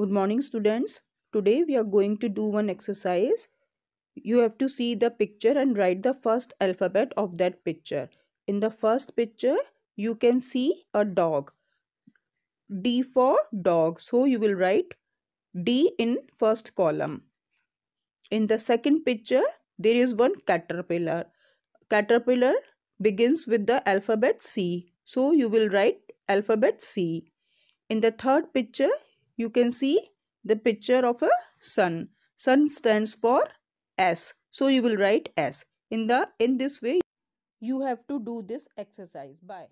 Good morning students. Today we are going to do one exercise. You have to see the picture and write the first alphabet of that picture. In the first picture you can see a dog. D for dog. So you will write D in first column. In the second picture there is one caterpillar. Caterpillar begins with the alphabet C. So you will write alphabet C. In the third picture you can see the picture of a sun. Sun stands for S. So you will write S. In the in this way, you have to do this exercise. Bye.